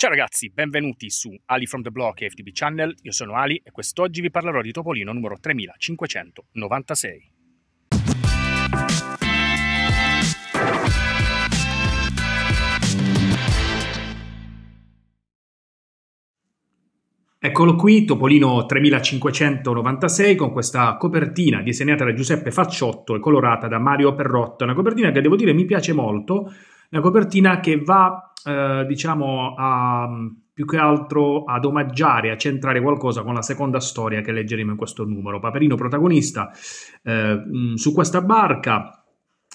Ciao ragazzi, benvenuti su Ali from the Block e FTB Channel, io sono Ali e quest'oggi vi parlerò di Topolino numero 3596. Eccolo qui, Topolino 3596 con questa copertina disegnata da Giuseppe Facciotto e colorata da Mario Perrotta, una copertina che devo dire mi piace molto, una copertina che va eh, diciamo, a, più che altro ad omaggiare, a centrare qualcosa con la seconda storia che leggeremo in questo numero. Paperino protagonista eh, mm, su questa barca.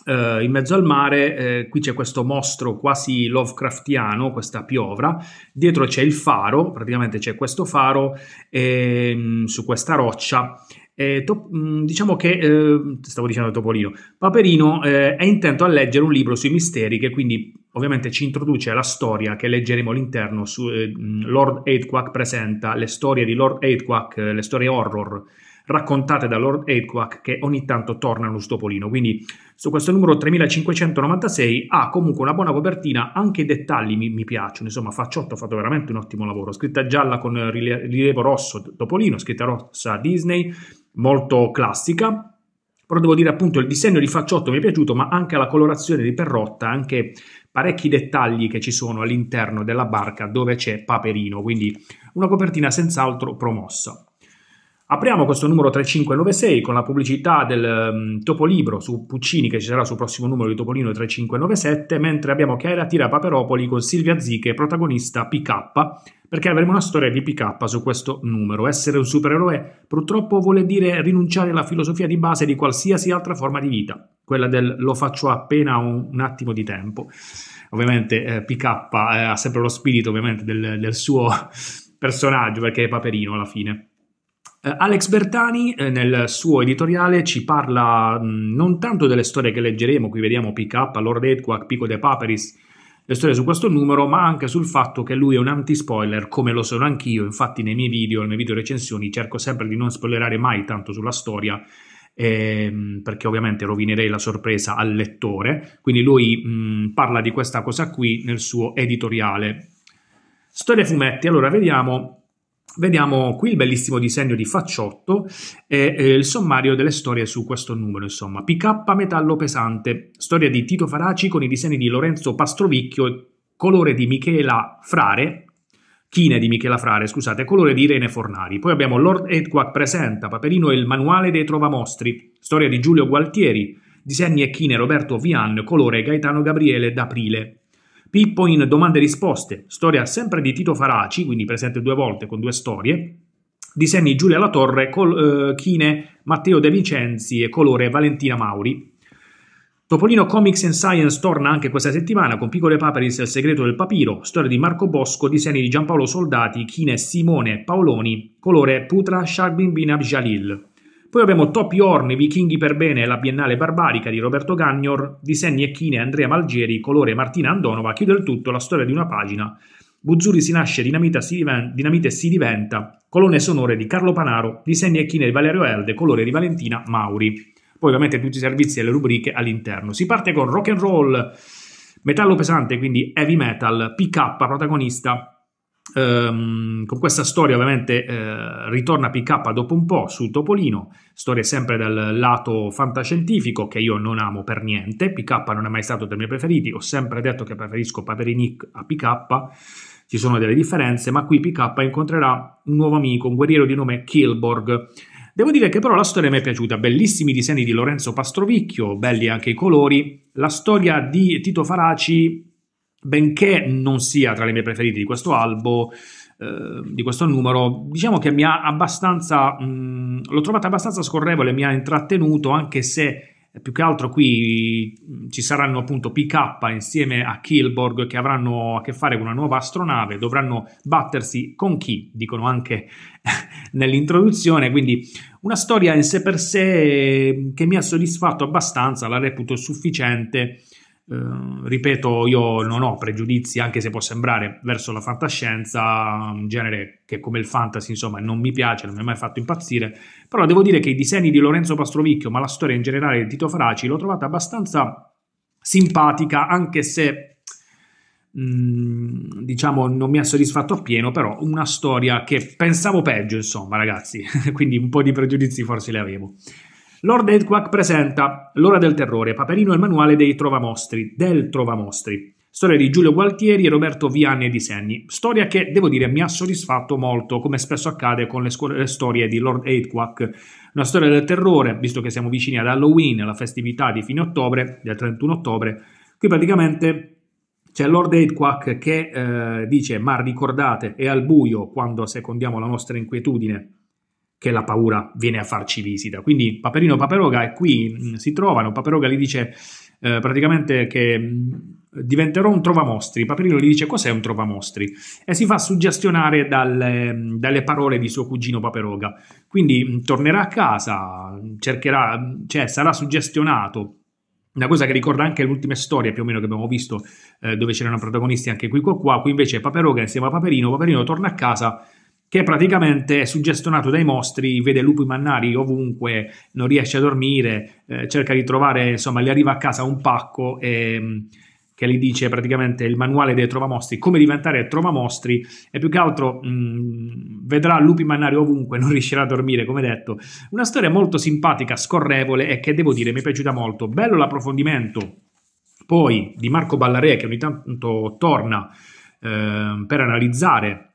Eh, in mezzo al mare, eh, qui c'è questo mostro quasi Lovecraftiano, questa piovra, dietro c'è il faro, praticamente c'è questo faro ehm, su questa roccia eh, to, mm, diciamo che, eh, stavo dicendo Topolino, Paperino eh, è intento a leggere un libro sui misteri che quindi ovviamente ci introduce la storia che leggeremo all'interno su eh, Lord Aidquack presenta le storie di Lord Aidquack, eh, le storie horror raccontate da Lord Aidquack che ogni tanto tornano su Topolino. Quindi su questo numero 3596 ha comunque una buona copertina, anche i dettagli mi, mi piacciono, insomma Facciotto ha fatto veramente un ottimo lavoro. Scritta gialla con rilievo rosso Topolino, scritta rossa Disney, molto classica. Però devo dire appunto il disegno di Facciotto mi è piaciuto, ma anche la colorazione di Perrotta, anche parecchi dettagli che ci sono all'interno della barca dove c'è Paperino, quindi una copertina senz'altro promossa. Apriamo questo numero 3596 con la pubblicità del um, Topolibro su Puccini che ci sarà sul prossimo numero di Topolino 3597, mentre abbiamo Chiara Tira Paperopoli con Silvia Ziche, protagonista PK, perché avremo una storia di PK su questo numero. Essere un supereroe purtroppo vuole dire rinunciare alla filosofia di base di qualsiasi altra forma di vita quella del lo faccio appena un, un attimo di tempo. Ovviamente eh, PK eh, ha sempre lo spirito ovviamente del, del, suo personaggio perché è Paperino alla fine. Eh, Alex Bertani eh, nel suo editoriale ci parla mh, non tanto delle storie che leggeremo, qui vediamo PK, Lord Edquac, Pico de Paperis, le storie su questo numero, ma anche sul fatto che lui è un anti-spoiler, come lo sono anch'io. Infatti, nei miei video, nelle miei video recensioni, cerco sempre di non spoilerare mai tanto sulla storia, ehm, perché ovviamente rovinerei la sorpresa al lettore. Quindi lui mh, mm, parla di questa cosa qui nel suo editoriale. Storia fumetti, allora vediamo Vediamo qui il bellissimo disegno di Facciotto e eh, il sommario delle storie su questo numero, insomma. PK Metallo Pesante, storia di Tito Faraci con i disegni di Lorenzo Pastrovicchio, colore di Michela Frare Chine di Michela Frare, scusate, colore di Irene Fornari. Poi abbiamo Lord Edquac presenta Paperino e il manuale dei trovamostri, storia di Giulio Gualtieri, disegni e chine Roberto Vian, colore Gaetano Gabriele d'Aprile. Pippo in domande e risposte, storia sempre di Tito Faraci, quindi presente due volte con due storie. Disegni Giulia Latorre, col, eh, chine Matteo De Vincenzi e colore Valentina Mauri. Topolino Comics and Science torna anche questa settimana con Piccole Paperis e il segreto del papiro, storia di Marco Bosco, disegni di Giampaolo Soldati, Chine Simone Paoloni, colore Putra Sharbin Binab Jalil. Poi abbiamo Topi Horn, Vichinghi per bene e la Biennale Barbarica di Roberto Gagnor, disegni e chine Andrea Malgeri, colore Martina Andonova, chiude il tutto la storia di una pagina. Buzzurri si nasce, dinamita si diven- dinamite si diventa, colonne sonore di Carlo Panaro, disegni e chine di Valerio Elde, colore di Valentina Mauri poi ovviamente tutti i servizi e le rubriche all'interno. Si parte con rock and roll, metallo pesante, quindi heavy metal, PK protagonista. Um, con questa storia ovviamente eh, ritorna PK dopo un po' su Topolino, storia sempre dal lato fantascientifico che io non amo per niente, PK non è mai stato tra i miei preferiti, ho sempre detto che preferisco Paperinic a PK, ci sono delle differenze, ma qui PK incontrerà un nuovo amico, un guerriero di nome Kilborg, Devo dire che però la storia mi è piaciuta, bellissimi disegni di Lorenzo Pastrovicchio, belli anche i colori, la storia di Tito Faraci, benché non sia tra le mie preferite di questo albo, eh, di questo numero, diciamo che mi ha abbastanza, mh, mm, l'ho trovata abbastanza scorrevole, mi ha intrattenuto anche se eh, più che altro qui mm, ci saranno appunto PK insieme a Kilborg che avranno a che fare con una nuova astronave, dovranno battersi con chi, dicono anche nell'introduzione, quindi una storia in sé per sé eh, che mi ha soddisfatto abbastanza, la reputo sufficiente. Eh, ripeto, io non ho pregiudizi, anche se può sembrare, verso la fantascienza, un genere che come il fantasy, insomma, non mi piace, non mi ha mai fatto impazzire, però devo dire che i disegni di Lorenzo Pastrovicchio, ma la storia in generale di Tito Faraci, l'ho trovata abbastanza simpatica, anche se mh, mm, diciamo non mi ha soddisfatto appieno, però una storia che pensavo peggio, insomma, ragazzi, quindi un po' di pregiudizi forse le avevo. Lord Edquack presenta L'ora del terrore, Paperino e il manuale dei trovamostri, del trovamostri. Storia di Giulio Gualtieri e Roberto Vianni e Senni Storia che, devo dire, mi ha soddisfatto molto, come spesso accade con le, scuole, le storie di Lord Aitquack. Una storia del terrore, visto che siamo vicini ad Halloween, la festività di fine ottobre, del 31 ottobre. Qui praticamente c'è Lord Edquack che eh, dice: Ma ricordate, è al buio quando secondiamo la nostra inquietudine che la paura viene a farci visita. Quindi Paperino Paperoga è qui, mm, si trovano. Paperoga gli dice eh, praticamente che. Mm, diventerò un trovamostri. Paperino gli dice cos'è un trovamostri e si fa suggestionare dalle, mm, dalle parole di suo cugino Paperoga. Quindi tornerà a casa, cercherà, cioè sarà suggestionato una cosa che ricorda anche l'ultima storia più o meno che abbiamo visto, eh, dove c'erano protagonisti anche qui qua qua, qui invece è Paperoga insieme a Paperino, Paperino torna a casa che praticamente è suggestionato dai mostri, vede lupi mannari ovunque, non riesce a dormire, eh, cerca di trovare, insomma, gli arriva a casa un pacco e, mm, che lì dice praticamente il manuale dei trovamostri, come diventare trovamostri e più che altro mh, mm, vedrà lupi mannari ovunque, non riuscirà a dormire come detto. Una storia molto simpatica, scorrevole e che devo dire mi è piaciuta molto. Bello l'approfondimento poi di Marco Ballare che ogni tanto torna eh, per analizzare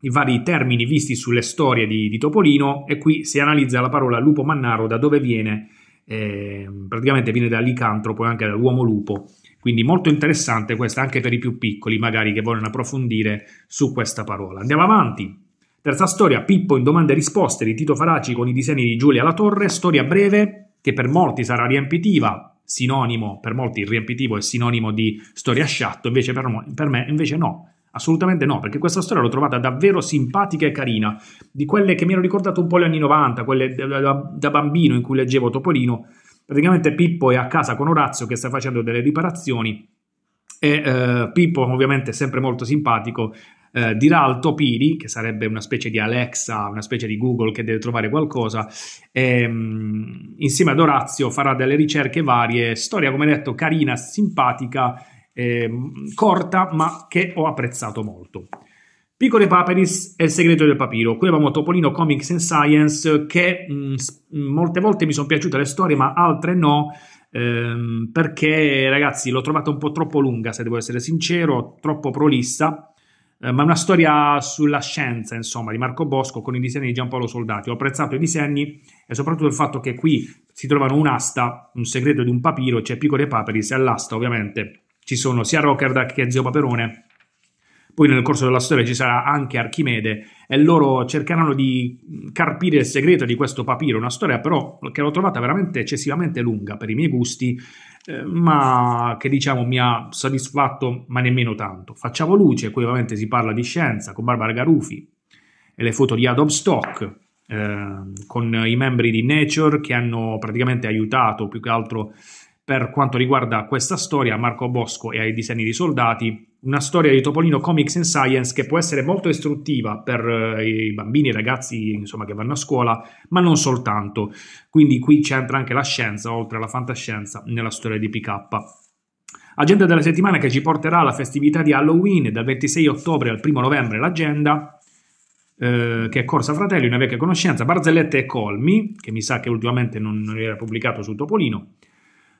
i vari termini visti sulle storie di, di, Topolino e qui si analizza la parola lupo mannaro da dove viene, eh, praticamente viene dall'icantropo e anche dall'uomo lupo quindi molto interessante questa anche per i più piccoli, magari che vogliono approfondire su questa parola. Andiamo avanti. Terza storia, Pippo in domande e risposte di Tito Faraci con i disegni di Giulia La Torre, storia breve che per molti sarà riempitiva, sinonimo, per molti il riempitivo è sinonimo di storia sciatto, invece per, per me invece no, Assolutamente no, perché questa storia l'ho trovata davvero simpatica e carina, di quelle che mi hanno ricordato un po' gli anni 90, quelle da, da, da bambino in cui leggevo Topolino Praticamente Pippo è a casa con Orazio che sta facendo delle riparazioni e eh, Pippo ovviamente sempre molto simpatico eh, dirà al Topiri, che sarebbe una specie di Alexa, una specie di Google che deve trovare qualcosa, e, ehm, mh, insieme ad Orazio farà delle ricerche varie, storia come detto carina, simpatica, eh, corta ma che ho apprezzato molto. Piccole Paperis è il segreto del papiro. Qui avevamo Topolino Comics and Science che mh, mm, mm, molte volte mi sono piaciute le storie, ma altre no. Ehm, perché, ragazzi, l'ho trovata un po' troppo lunga, se devo essere sincero, troppo prolissa. Eh, ma una storia sulla scienza, insomma, di Marco Bosco con i disegni di Giampaolo Soldati. Ho apprezzato i disegni e soprattutto il fatto che qui si trovano un'asta, un segreto di un papiro, c'è cioè Piccole Paperis, e all'asta ovviamente ci sono sia Rockerdack che Zio Paperone poi nel corso della storia ci sarà anche Archimede e loro cercheranno di carpire il segreto di questo papiro, una storia però che l'ho trovata veramente eccessivamente lunga per i miei gusti, eh, ma che diciamo mi ha soddisfatto, ma nemmeno tanto. Facciamo luce, qui ovviamente si parla di scienza con Barbara Garufi e le foto di Adobe Stock. Eh, con i membri di Nature che hanno praticamente aiutato più che altro per quanto riguarda questa storia, Marco Bosco e ai disegni di soldati, una storia di Topolino Comics and Science che può essere molto istruttiva per eh, i bambini e i ragazzi insomma, che vanno a scuola, ma non soltanto. Quindi qui c'entra anche la scienza, oltre alla fantascienza, nella storia di PK. Agenda della settimana che ci porterà alla festività di Halloween dal 26 ottobre al 1 novembre l'agenda eh, che è Corsa Fratelli, una vecchia conoscenza, Barzellette e Colmi, che mi sa che ultimamente non, non era pubblicato su Topolino,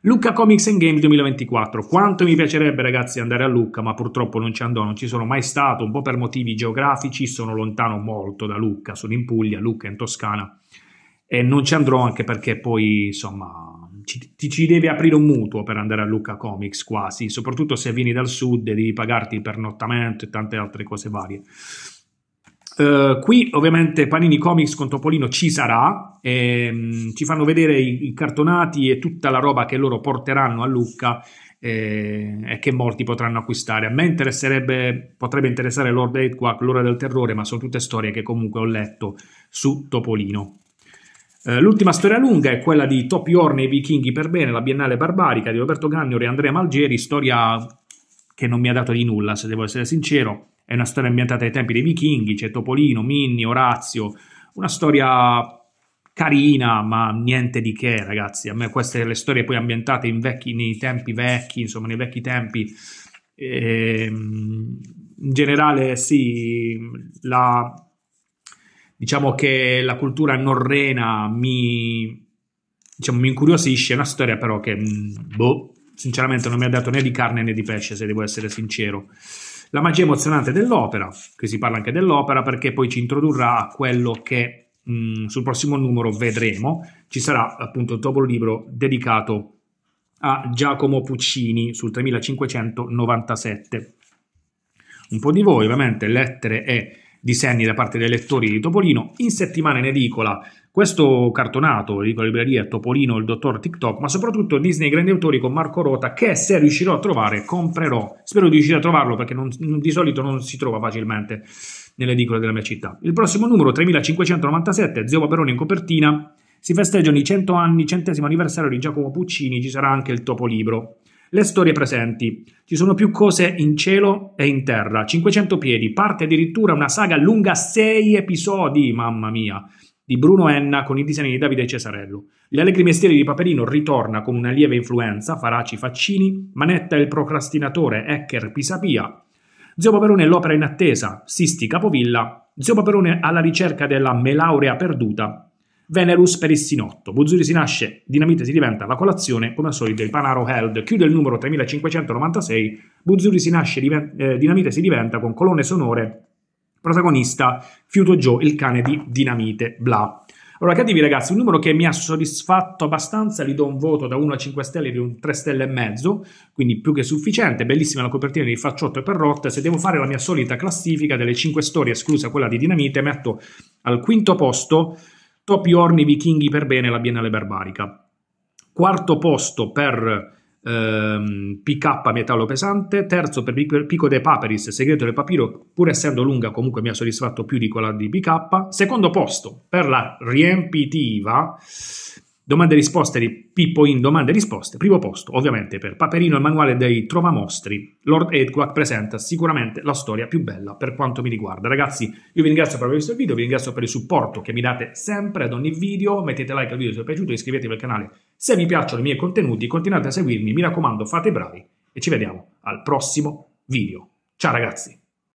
Lucca Comics and Games 2024. Quanto mi piacerebbe ragazzi andare a Lucca, ma purtroppo non ci andò, non ci sono mai stato, un po' per motivi geografici, sono lontano molto da Lucca, sono in Puglia, Lucca in Toscana e non ci andrò anche perché poi insomma ci, ti, ci devi aprire un mutuo per andare a Lucca Comics quasi, soprattutto se vieni dal sud e devi pagarti il pernottamento e tante altre cose varie. Eh, qui ovviamente Panini Comics con Topolino ci sarà, ehm, ci fanno vedere i, i, cartonati e tutta la roba che loro porteranno a Lucca eh, e che molti potranno acquistare. A me potrebbe interessare Lord Aidquack, L'ora del terrore, ma sono tutte storie che comunque ho letto su Topolino. Eh, l'ultima storia lunga è quella di Top Yorn e i vichinghi per bene, la Biennale Barbarica di Roberto Gagnori e Andrea Malgeri, storia che non mi ha dato di nulla, se devo essere sincero è una storia ambientata ai tempi dei vichinghi, c'è Topolino, Minni, Orazio, una storia carina, ma niente di che, ragazzi. A me queste le storie poi ambientate vecchi, nei tempi vecchi, insomma, nei vecchi tempi. Eh, in generale, sì, la, diciamo che la cultura norrena mi, diciamo, mi incuriosisce. È una storia, però, che mm, boh, sinceramente non mi ha dato né di carne né di pesce, se devo essere sincero. La magia emozionante dell'opera, che si parla anche dell'opera perché poi ci introdurrà a quello che mh, mm, sul prossimo numero vedremo, ci sarà appunto il topolo libro dedicato a Giacomo Puccini sul 3597. Un po' di voi, ovviamente, lettere e di segni da parte dei lettori di Topolino, in settimana in edicola questo cartonato, edicola libreria, Topolino, il dottor TikTok, ma soprattutto Disney Grandi Autori con Marco Rota, che se riuscirò a trovare comprerò. Spero di riuscire a trovarlo perché non, di solito non si trova facilmente nell'edicola della mia città. Il prossimo numero, 3597, Zio Paperone in copertina, si festeggiano i 100 anni, centesimo anniversario di Giacomo Puccini, ci sarà anche il Topolibro. Le storie presenti. Ci sono più cose in cielo e in terra. 500 piedi. Parte addirittura una saga lunga 6 episodi, mamma mia, di Bruno Enna con i disegni di Davide Cesarello. Gli allegri mestieri di Paperino ritorna con una lieve influenza, Faraci Faccini, Manetta il procrastinatore, Ecker Pisapia. Zio Paperone l'opera in attesa, Sisti Capovilla. Zio Paperone alla ricerca della melaurea perduta, Venerus per il Sinotto. Buzzuri si nasce, Dinamite si diventa, la colazione, come al solito, il Panaro Held chiude il numero 3596, Buzzuri si nasce, eh, Dinamite si diventa con colonne sonore, protagonista Fiuto Joe, il cane di Dinamite, bla. Allora, cattivi ragazzi, un numero che mi ha soddisfatto abbastanza, gli do un voto da 1 a 5 stelle di un 3 stelle e mezzo, quindi più che sufficiente, bellissima la copertina di Facciotto e Perrotta, se devo fare la mia solita classifica delle 5 storie, esclusa quella di Dinamite, metto al quinto posto Top Yorn i vichinghi per bene la Biennale Barbarica. Quarto posto per ehm, PK Metallo Pesante, terzo per Pico de Paperis, Segreto del Papiro, pur essendo lunga comunque mi ha soddisfatto più di quella di PK. Secondo posto per la riempitiva Domande e risposte di Pippo in domande e risposte, primo posto, ovviamente per Paperino il manuale dei Trovamostri. Lord Edquart presenta sicuramente la storia più bella per quanto mi riguarda. Ragazzi, io vi ringrazio per aver visto il video, vi ringrazio per il supporto che mi date sempre ad ogni video, mettete like al video se vi è piaciuto, iscrivetevi al canale se vi piacciono i miei contenuti, continuate a seguirmi, mi raccomando fate i bravi e ci vediamo al prossimo video. Ciao ragazzi!